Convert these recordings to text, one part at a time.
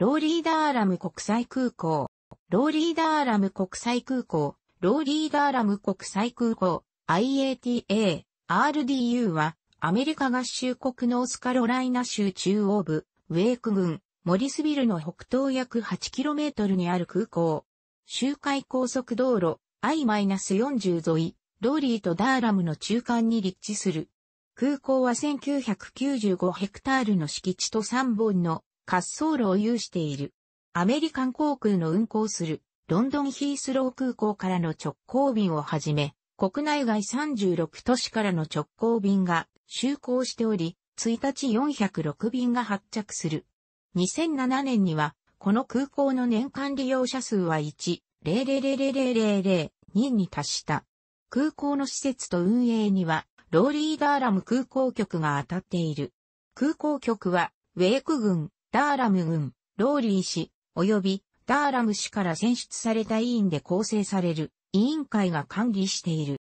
ローリーダーラム国際空港。ローリーダーラム国際空港。ローリーダーラム国際空港。IATA、RDU は、アメリカ合衆国ノースカロライナ州中央部、ウェーク郡、モリスビルの北東約 8km にある空港。周回高速道路、I-40 沿い、ローリーとダーラムの中間に立地する。空港は1995ヘクタールの敷地と3本の滑走路を有している。アメリカン航空の運航するロンドンヒースロー空港からの直行便をはじめ、国内外36都市からの直行便が就航しており、1日406便が発着する。2007年には、この空港の年間利用者数は1、0000002に達した。空港の施設と運営には、ローリーダーラム空港局が当たっている。空港局は、ウェーク軍、ダーラム軍、ローリー氏、及びダーラム氏から選出された委員で構成される委員会が管理している。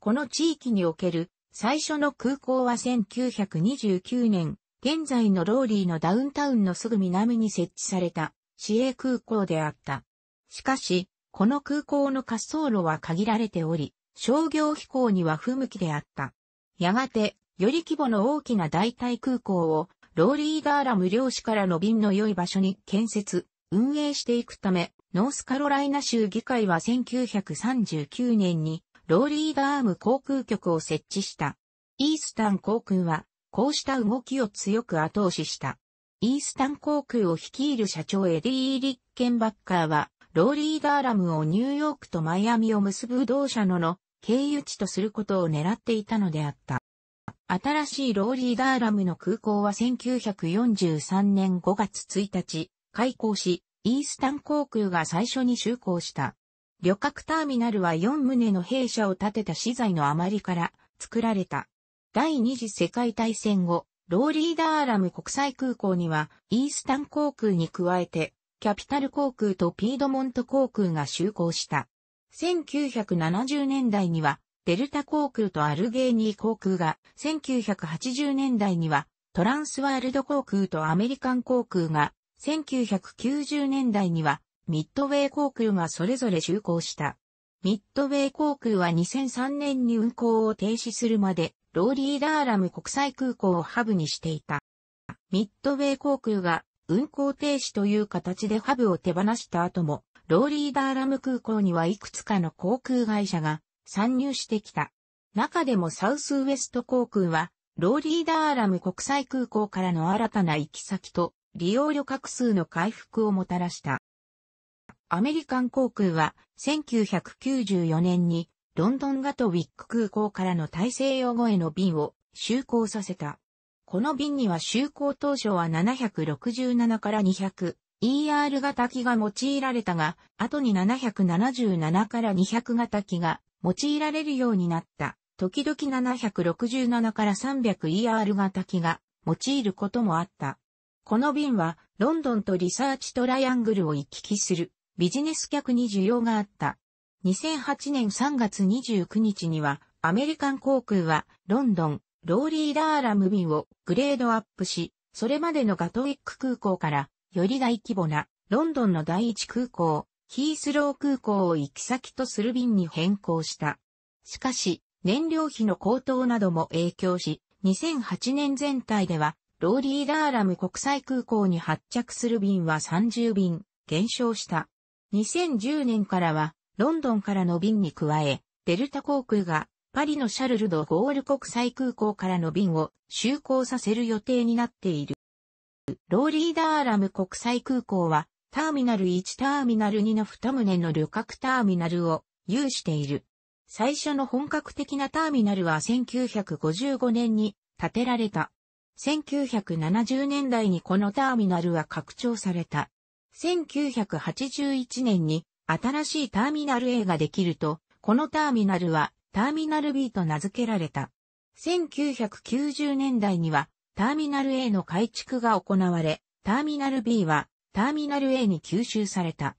この地域における最初の空港は1929年、現在のローリーのダウンタウンのすぐ南に設置された市営空港であった。しかし、この空港の滑走路は限られており、商業飛行には不向きであった。やがて、より規模の大きな代替空港をローリーガーラム漁師からの便の良い場所に建設、運営していくため、ノースカロライナ州議会は1939年にローリーガーム航空局を設置した。イースタン航空は、こうした動きを強く後押しした。イースタン航空を率いる社長エディ・ー・リッケンバッカーは、ローリーガーラムをニューヨークとマイアミを結ぶ同社のの経由地とすることを狙っていたのであった。新しいローリーダーラムの空港は1943年5月1日、開港し、イースタン航空が最初に就航した。旅客ターミナルは4棟の弊社を建てた資材の余りから作られた。第二次世界大戦後、ローリーダーラム国際空港には、イースタン航空に加えて、キャピタル航空とピードモント航空が就航した。1970年代には、デルタ航空とアルゲーニー航空が、1980年代には、トランスワールド航空とアメリカン航空が、1990年代には、ミッドウェイ航空がそれぞれ就航した。ミッドウェイ航空は2003年に運航を停止するまで、ローリーダーラム国際空港をハブにしていた。ミッドウェイ航空が運航停止という形でハブを手放した後も、ローリーダーラム空港にはいくつかの航空会社が参入してきた。中でもサウスウエスト航空は、ローリーダーラム国際空港からの新たな行き先と利用旅客数の回復をもたらした。アメリカン航空は1994年にロンドンガトウィック空港からの大西洋越えの便を就航させた。この便には就航当初は767から 200ER 型機が用いられたが、後に777から200型機が用いられるようになった、時々767から 300ER 型機が用いることもあった。この便は、ロンドンとリサーチトライアングルを行き来するビジネス客に需要があった。2008年3月29日には、アメリカン航空は、ロンドン、ローリーラーラム便をグレードアップし、それまでのガトウィック空港から、より大規模な、ロンドンの第一空港、ヒースロー空港を行き先とする便に変更した。しかし、燃料費の高騰なども影響し、2008年全体では、ローリーダーラム国際空港に発着する便は30便、減少した。2010年からは、ロンドンからの便に加え、デルタ航空がパリのシャルルド・ゴール国際空港からの便を就航させる予定になっている。ローリーダーラム国際空港はターミナル1ターミナル2の2棟の旅客ターミナルを有している。最初の本格的なターミナルは1955年に建てられた。1970年代にこのターミナルは拡張された。1981年に新しいターミナル A ができると、このターミナルはターミナル B と名付けられた。1990年代にはターミナル A の改築が行われ、ターミナル B はターミナル A に吸収された。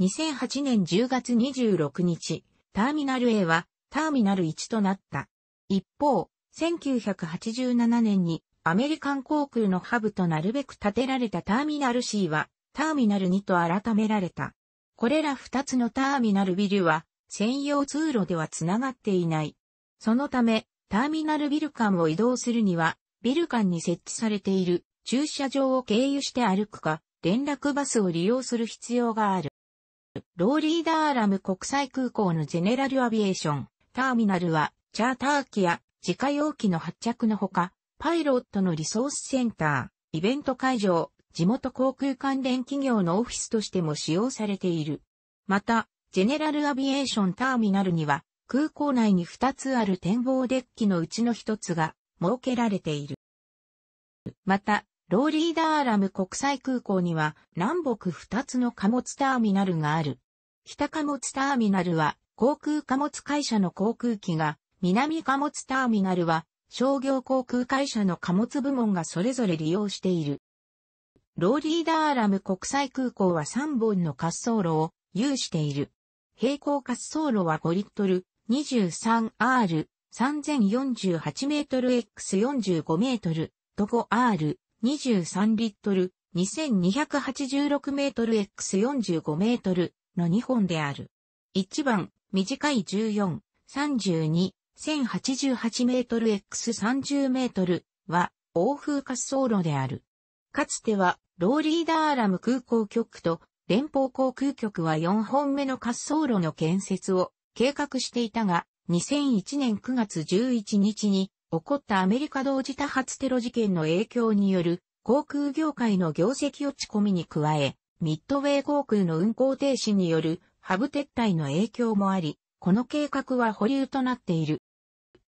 2008年10月26日、ターミナル A はターミナル1となった。一方、1987年にアメリカン航空のハブとなるべく建てられたターミナル C はターミナル2と改められた。これら2つのターミナルビルは専用通路ではつながっていない。そのため、ターミナルビル間を移動するには、ビル間に設置されている駐車場を経由して歩くか、連絡バスを利用する必要がある。ローリーダーラム国際空港のジェネラルアビエーションターミナルは、チャーター機や自家用機の発着のほか、パイロットのリソースセンター、イベント会場、地元航空関連企業のオフィスとしても使用されている。また、ジェネラルアビエーションターミナルには、空港内に2つある展望デッキのうちの1つが設けられている。また、ローリーダーラム国際空港には南北2つの貨物ターミナルがある。北貨物ターミナルは航空貨物会社の航空機が、南貨物ターミナルは商業航空会社の貨物部門がそれぞれ利用している。ローリーダーラム国際空港は3本の滑走路を有している。平行滑走路は5リットル 23R3048 メートル X45 メートルと 5R 23リットル、2286メートル X45 メートルの2本である。1番、短い14、32、1088メートル X30 メートルは、欧風滑走路である。かつては、ローリーダーラム空港局と連邦航空局は4本目の滑走路の建設を計画していたが、2001年9月11日に起こったアメリカ同時多発テロ事件の影響による航空業界の業績落ち込みに加え、ミッドウェイ航空の運航停止によるハブ撤退の影響もあり、この計画は保留となっている。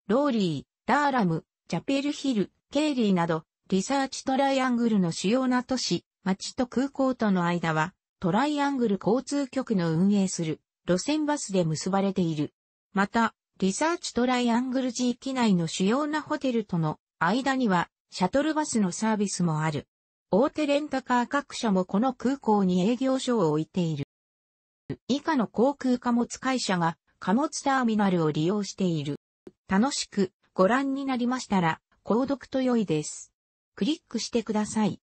ローリー、ダーラム、ジャペルヒル、ケーリーなど、リサーチトライアングルの主要な都市、町と空港との間は、トライアングル交通局の運営する路線バスで結ばれている。また、リサーチトライアングル G 機内の主要なホテルとの間にはシャトルバスのサービスもある。大手レンタカー各社もこの空港に営業所を置いている。以下の航空貨物会社が貨物ターミナルを利用している。楽しくご覧になりましたら、購読と良いです。クリックしてください。